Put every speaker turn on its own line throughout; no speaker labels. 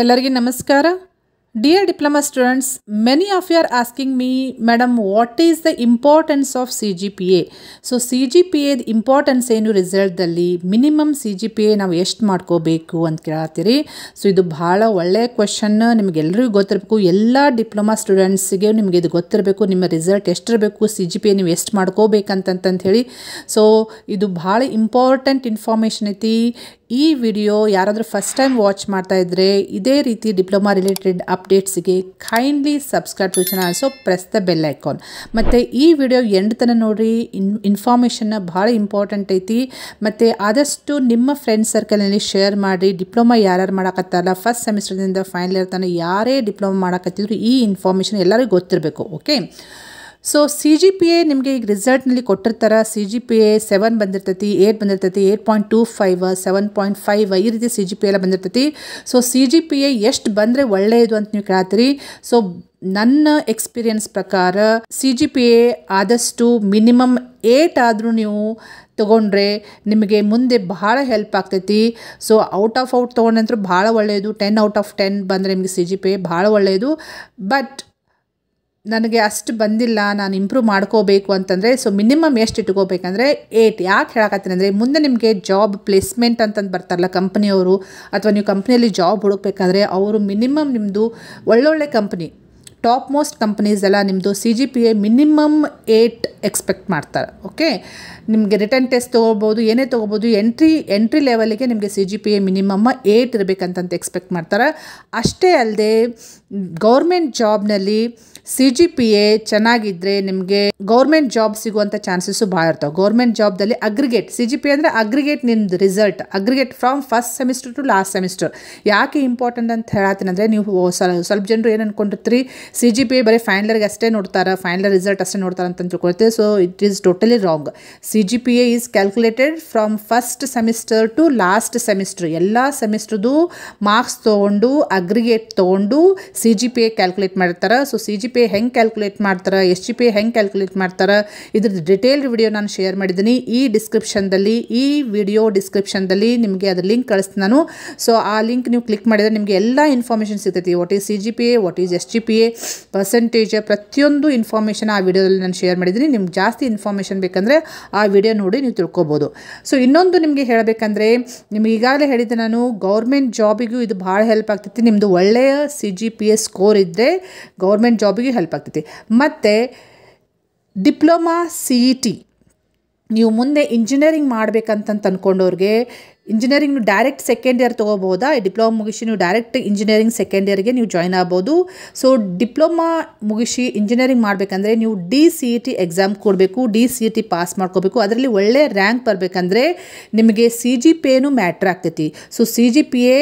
ಎಲ್ಲರಿಗೆ ನಮಸ್ಕಾರ dear diploma students many of you are asking me madam what is the importance of C G P A so C G P A the importance ಏನು ರಿಸಲ್ಟಲ್ಲಿ minimum C G P A ನಾವು ಎಷ್ಟು ಮಾಡ್ಕೋಬೇಕು ಅಂತ ಕೇಳತ್ತೀರಿ so ಇದು ಭಾಳ ಒಳ್ಳೆಯ question ನಿಮಗೆಲ್ಲರಿಗೂ ಗೊತ್ತಿರಬೇಕು ಎಲ್ಲ ಡಿಪ್ಲೊಮಾ ಸ್ಟೂಡೆಂಟ್ಸ್ಗೆ ನಿಮಗೆ ಇದು ಗೊತ್ತಿರಬೇಕು ನಿಮ್ಮ ರಿಸಲ್ಟ್ ಎಷ್ಟಿರಬೇಕು ಸಿ ಜಿ ಪಿ ಎ ನೀವು ಎಷ್ಟು ಮಾಡ್ಕೋಬೇಕಂತಂತಂತ ಹೇಳಿ ಸೊ ಇದು ಭಾಳ ಇಂಪಾರ್ಟೆಂಟ್ ಇನ್ಫಾರ್ಮೇಷನ್ ಐತಿ ಈ ವಿಡಿಯೋ ಯಾರಾದರೂ ಫಸ್ಟ್ ಟೈಮ್ ವಾಚ್ ಮಾಡ್ತಾ ಇದ್ದರೆ ಇದೇ ರೀತಿ ಡಿಪ್ಲೊಮಾ ರಿಲೇಟೆಡ್ ಅಪ್ಡೇಟ್ಸ್ಗೆ kindly subscribe to channel so press the bell icon ಮತ್ತು ಈ ವಿಡಿಯೋ ಎಂಡ್ ತನ ನೋಡಿರಿ ಇನ್ ಇನ್ಫಾರ್ಮೇಷನ್ನ ಭಾಳ ಇಂಪಾರ್ಟೆಂಟ್ ಐತಿ ಮತ್ತು ಆದಷ್ಟು ನಿಮ್ಮ ಫ್ರೆಂಡ್ ಸರ್ಕಲ್ನಲ್ಲಿ ಶೇರ್ ಮಾಡಿ ಡಿಪ್ಲೊಮಾ ಯಾರ್ಯಾರು ಮಾಡೋಕ್ಕತ್ತಲ್ಲ ಫಸ್ಟ್ ಸೆಮಿಸ್ಟರ್ದಿಂದ ಫೈನಲ್ ಇಯರ್ ತನಕ ಯಾರೇ ಡಿಪ್ಲೊಮಾ ಮಾಡೋಕ್ಕತ್ತಿದ್ರು ಈ ಇನ್ಫಾರ್ಮೇಷನ್ ಎಲ್ಲರಿಗೂ ಗೊತ್ತಿರಬೇಕು okay so C G P A ನಿಮಗೆ ಈಗ ರಿಸಲ್ಟ್ನಲ್ಲಿ ಕೊಟ್ಟಿರ್ತಾರೆ C G P A seven ಬಂದಿರ್ತೈತಿ ಏಟ್ ಬಂದಿರ್ತೈತಿ eight point two five seven point five ಈ ರೀತಿ ಸಿ ಜಿ ಪಿ ಎಲ್ಲ ಬಂದಿರ್ತೈತಿ so C G P A ಎಷ್ಟು ಬಂದರೆ ಒಳ್ಳೆಯದು ಅಂತ ನೀವು ಕೇಳ್ತೀರಿ ಸೊ ನನ್ನ ಎಕ್ಸ್ಪೀರಿಯನ್ಸ್ ಪ್ರಕಾರ ಸಿ ಜಿ ಪಿ ಎ ಆದಷ್ಟು ಮಿನಿಮಮ್ ಏಟ್ ಆದರೂ ನೀವು ತೊಗೊಂಡ್ರೆ ನಿಮಗೆ ಮುಂದೆ ಬಹಳ ಹೆಲ್ಪ್ ಆಗ್ತೈತಿ ಸೊ ಔಟ್ ಆಫ್ ಔಟ್ ತೊಗೊಂಡಂತರೂ ಭಾಳ ಒಳ್ಳೆಯದು ಟೆನ್ ಔಟ್ ಆಫ್ ಟೆನ್ ಬಂದರೆ ನಿಮಗೆ ಸಿ ಜಿ ಪಿ ಎ ಭಾಳ ಒಳ್ಳೆಯದು ಬಟ್ ನನಗೆ ಅಷ್ಟು ಬಂದಿಲ್ಲ ನಾನು ಇಂಪ್ರೂವ್ ಮಾಡ್ಕೋಬೇಕು ಅಂತಂದರೆ ಸೊ ಮಿನಿಮಮ್ ಎಷ್ಟು ಇಟ್ಕೋಬೇಕಂದ್ರೆ ಏಟ್ ಯಾಕೆ ಹೇಳಕತ್ತೀನಿ ಅಂದರೆ ಮುಂದೆ ನಿಮಗೆ ಜಾಬ್ ಪ್ಲೇಸ್ಮೆಂಟ್ ಅಂತಂದು ಬರ್ತಾರಲ್ಲ ಕಂಪ್ನಿಯವರು ಅಥವಾ ನೀವು ಕಂಪ್ನಿಯಲ್ಲಿ ಜಾಬ್ ಹುಡುಕ್ಬೇಕಾದ್ರೆ ಅವರು ಮಿನಿಮಮ್ ನಿಮ್ಮದು ಒಳ್ಳೊಳ್ಳೆ ಕಂಪ್ನಿ ಟಾಪ್ ಮೋಸ್ಟ್ ಕಂಪ್ನೀಸ್ ಎಲ್ಲ ನಿಮ್ಮದು C G P A minimum eight expect ಮಾಡ್ತಾರೆ ಓಕೆ ನಿಮಗೆ ರಿಟರ್ನ್ ಟೆಸ್ಟ್ ತೊಗೋಬೋದು ಏನೇ ತೊಗೋಬೋದು ಎಂಟ್ರಿ ಎಂಟ್ರಿ ಲೆವೆಲಿಗೆ ನಿಮಗೆ C G P A minimum eight ಇರಬೇಕಂತಂತ ಎಕ್ಸ್ಪೆಕ್ಟ್ ಮಾಡ್ತಾರೆ ಅಷ್ಟೇ ಅಲ್ಲದೆ ಗೌರ್ಮೆಂಟ್ ಜಾಬ್ನಲ್ಲಿ ಸಿ ಜಿ ಪಿ ಎ ಚೆನ್ನಾಗಿದ್ರೆ ನಿಮಗೆ ಗೌರ್ಮೆಂಟ್ ಜಾಬ್ ಸಿಗುವಂಥ ಚಾನ್ಸಸ್ಸು ಭಾಳ ಇರ್ತವೆ ಗೌರ್ಮೆಂಟ್ ಜಾಬ್ದಲ್ಲಿ ಅಗ್ರಿಗೇಟ್ ಸಿ ಜಿ ಪಿ ಅಂದರೆ ಅಗ್ರಿಗೇಟ್ ನಿಮ್ದು result aggregate from first semester to last semester ಯಾಕೆ ಇಂಪಾರ್ಟೆಂಟ್ ಅಂತ ಹೇಳತ್ತೀನಿ ಅಂದರೆ ನೀವು ಸ್ವಲ್ಪ ಜನರು ಏನು ಅಂದ್ಕೊಂಡಿರ್ತೀರಿ ಸಿ ಜಿ ಪಿ ಎ ಬರೀ ಫೈನಲರ್ಗೆ ಅಷ್ಟೇ ನೋಡ್ತಾರೆ ಫೈನಲ್ ರಿಸಲ್ಟ್ ಅಷ್ಟೇ ನೋಡ್ತಾರೆ ಅಂತ ತಿಳ್ಕೊಳ್ತೀವಿ so it is totally wrong C G P A is calculated from first semester to last semester ಎಲ್ಲ ಸೆಮಿಸ್ಟರ್ದು ಮಾರ್ಕ್ಸ್ ತೊಗೊಂಡು ಅಗ್ರಿಗೇಟ್ ತೊಗೊಂಡು C G P A calculate ಮಾಡಿರ್ತಾರೆ so C G P P ಹೆಂಗೆ ಕ್ಯಾಲ್ಕುಲೇಟ್ ಮಾಡ್ತಾರೆ ಎಸ್ ಜಿ ಪಿ ಹೆಂಗೆ calculate ಮಾಡ್ತಾರೆ ಇದ್ರದ್ದು ಡಿಟೇಲ್ಡ್ ವಿಡಿಯೋ ನಾನು ಶೇರ್ ಮಾಡಿದ್ದೀನಿ ಈ ಡಿಸ್ಕ್ರಿಪ್ಷನ್ದಲ್ಲಿ ಈ ವಿಡಿಯೋ ಡಿಸ್ಕ್ರಿಪ್ಷನ್ದಲ್ಲಿ ನಿಮಗೆ ಅದ್ರ ಲಿಂಕ್ ಕಳಿಸ್ತೀನಿ ನಾನು ಸೊ ಆ ಲಿಂಕ್ ನೀವು ಕ್ಲಿಕ್ ಮಾಡಿದರೆ ನಿಮಗೆ ಎಲ್ಲ ಇನ್ಫಾರ್ಮೇಷನ್ ಸಿಗ್ತೈತಿ what is C G P A what is S G P A percentage ಪ್ರತಿಯೊಂದು ಇನ್ಫಾರ್ಮೇಷನ್ ಆ ವಿಡಿಯೋದಲ್ಲಿ ನಾನು ಶೇರ್ ಮಾಡಿದ್ದೀನಿ ನಿಮ್ಗೆ ಜಾಸ್ತಿ ಇನ್ಫಾರ್ಮೇಷನ್ ಬೇಕಂದರೆ ಆ ವಿಡಿಯೋ ನೋಡಿ ನೀವು ತಿಳ್ಕೊಬೋದು ಸೊ ಇನ್ನೊಂದು ನಿಮಗೆ ಹೇಳಬೇಕಂದ್ರೆ ನಿಮ್ಗೆ ಈಗಾಗಲೇ ಹೇಳಿದ್ದೆ ನಾನು ಗೌರ್ಮೆಂಟ್ ಜಾಬಿಗೂ ಇದು ಭಾಳ ಹೆಲ್ಪ್ ಆಗ್ತೈತಿ ನಿಮ್ಮದು ಒಳ್ಳೆಯ C G P A score ಇದ್ದರೆ ಗೌರ್ಮೆಂಟ್ ಜಾಬಿಗೆ ಎಲ್ಲರಿಗೂ ಹೆಲ್ಪ್ ಆಗ್ತೈತಿ ಮತ್ತು ಡಿಪ್ಲೊಮಾ ಸಿ ಇ ಟಿ ನೀವು ಮುಂದೆ ಇಂಜಿನಿಯರಿಂಗ್ ಮಾಡ್ಬೇಕಂತಂತ ಅಂದ್ಕೊಂಡವ್ರಿಗೆ ಇಂಜಿನಿಯರಿಂಗ್ ನೀವು ಡೈರೆಕ್ಟ್ ಸೆಕೆಂಡ್ ಇಯರ್ ತೊಗೋಬೋದಾ ಡಿಪ್ಲೊಮಾ ಮುಗಿಸಿ ನೀವು ಡೈರೆಕ್ಟ್ ಇಂಜಿನಿಯರಿಂಗ್ ಸೆಕೆಂಡ್ ಇಯರ್ಗೆ ನೀವು ಜಾಯ್ನ್ ಆಗ್ಬೋದು ಸೊ ಡಿಪ್ಲೊಮಾ ಮುಗಿಸಿ ಇಂಜಿನಿಯರಿಂಗ್ ಮಾಡಬೇಕಂದ್ರೆ ನೀವು D C E e T exam ಕೊಡಬೇಕು D C E e T pass ಮಾಡ್ಕೋಬೇಕು ಅದರಲ್ಲಿ ಒಳ್ಳೆಯ ರ್ಯಾಂಕ್ ಬರಬೇಕಂದ್ರೆ ನಿಮಗೆ ಸಿ ಜಿ ಪಿ ಎನೂ ಮ್ಯಾಟ್ರ್ ಆಗ್ತೈತಿ so C G P A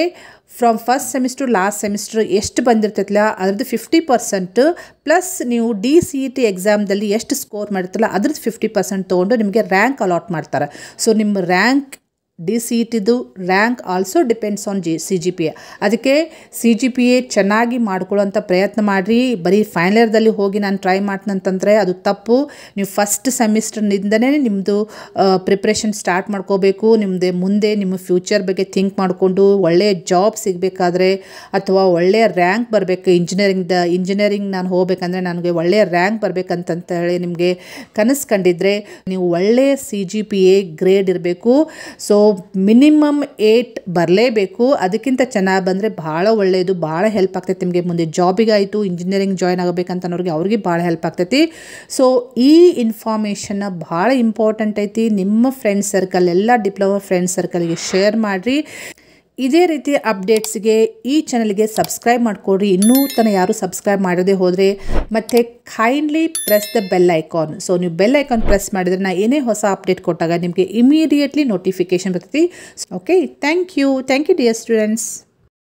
from first semester last semester ಎಷ್ಟು ಬಂದಿರ್ತೈತಲ್ಲ ಅದ್ರದ್ದು ಫಿಫ್ಟಿ ಪರ್ಸೆಂಟ್ ಪ್ಲಸ್ ನೀವು ಡಿ ಸಿ ಇ ಟಿ ಎಕ್ಸಾಮ್ದಲ್ಲಿ ಎಷ್ಟು ಸ್ಕೋರ್ ಮಾಡಿರ್ತಲ್ಲ ಅದ್ರದ್ದು ಫಿಫ್ಟಿ ಪರ್ಸೆಂಟ್ ತೊಗೊಂಡು ನಿಮಗೆ ರ್ಯಾಂಕ್ ಅಲಾಟ್ ಮಾಡ್ತಾರೆ ಸೊ ನಿಮ್ಮ rank D C rank also depends on G C G P A ಅದಕ್ಕೆ ಸಿ ಜಿ ಪಿ ಎ ಚೆನ್ನಾಗಿ ಮಾಡ್ಕೊಳ್ಳೋಂಥ ಪ್ರಯತ್ನ ಮಾಡಿರಿ ಬರೀ ಫೈನಲ್ ಇಯರ್ದಲ್ಲಿ ಹೋಗಿ ನಾನು ಟ್ರೈ ಮಾಡ್ತಂತಂದರೆ ಅದು ತಪ್ಪು ನೀವು ಫಸ್ಟ್ ಸೆಮಿಸ್ಟರ್ನಿಂದನೇ ನಿಮ್ಮದು ಪ್ರಿಪ್ರೇಷನ್ ಸ್ಟಾರ್ಟ್ ಮಾಡ್ಕೋಬೇಕು ನಿಮ್ಮದೇ ಮುಂದೆ ನಿಮ್ಮ ಫ್ಯೂಚರ್ ಬಗ್ಗೆ ಥಿಂಕ್ ಮಾಡಿಕೊಂಡು ಒಳ್ಳೆಯ ಜಾಬ್ ಸಿಗಬೇಕಾದ್ರೆ ಅಥವಾ ಒಳ್ಳೆಯ ರ್ಯಾಂಕ್ ಬರಬೇಕು ಇಂಜಿನಿಯರಿಂಗ್ದ ಇಂಜಿನಿಯರಿಂಗ್ ನಾನು ಹೋಗಬೇಕಂದ್ರೆ ನನಗೆ ಒಳ್ಳೆಯ ರ್ಯಾಂಕ್ ಬರಬೇಕಂತಂತ ಹೇಳಿ ನಿಮಗೆ ಕನಸು ಕಂಡಿದ್ರೆ ನೀವು ಒಳ್ಳೆಯ C G P A grade ಇರಬೇಕು ಸೊ ಮಿನಿಮಮ್ ಏಟ್ ಬರಲೇಬೇಕು ಅದಕ್ಕಿಂತ ಚೆನ್ನಾಗಿ ಬಂದರೆ ಭಾಳ ಒಳ್ಳೆಯದು ಭಾಳ ಹೆಲ್ಪ್ ಆಗ್ತೈತಿ ನಿಮಗೆ ಮುಂದೆ ಜಾಬಿಗಾಯಿತು ಇಂಜಿನಿಯರಿಂಗ್ ಜಾಯ್ನ್ ಆಗಬೇಕಂತ ಅನ್ನೋರಿಗೆ ಅವ್ರಿಗೆ ಭಾಳ ಹೆಲ್ಪ್ ಆಗ್ತೈತಿ ಸೊ ಈ ಇನ್ಫಾರ್ಮೇಷನ್ನ ಭಾಳ ಇಂಪಾರ್ಟೆಂಟ್ ಐತಿ ನಿಮ್ಮ ಫ್ರೆಂಡ್ ಸರ್ಕಲ್ ಎಲ್ಲ ಡಿಪ್ಲೊಮಾ ಫ್ರೆಂಡ್ ಸರ್ಕಲ್ಗೆ ಶೇರ್ ಮಾಡಿರಿ ಇದೇ ರೀತಿ ಅಪ್ಡೇಟ್ಸ್ಗೆ ಈ ಚಾನಲ್ಗೆ ಸಬ್ಸ್ಕ್ರೈಬ್ ಮಾಡಿಕೊಡ್ರಿ ಇನ್ನೂ ತನಕ ಯಾರು ಸಬ್ಸ್ಕ್ರೈಬ್ ಮಾಡೋದೇ ಹೋದರೆ ಮತ್ತು kindly press the bell icon so ನೀವು ಬೆಲ್ ಐಕಾನ್ ಪ್ರೆಸ್ ಮಾಡಿದರೆ ನಾನು ಏನೇ ಹೊಸ ಅಪ್ಡೇಟ್ ಕೊಟ್ಟಾಗ ನಿಮಗೆ ಇಮಿಡಿಯೇಟ್ಲಿ ನೋಟಿಫಿಕೇಶನ್ ಬರ್ತೈತಿ okay thank you thank you dear students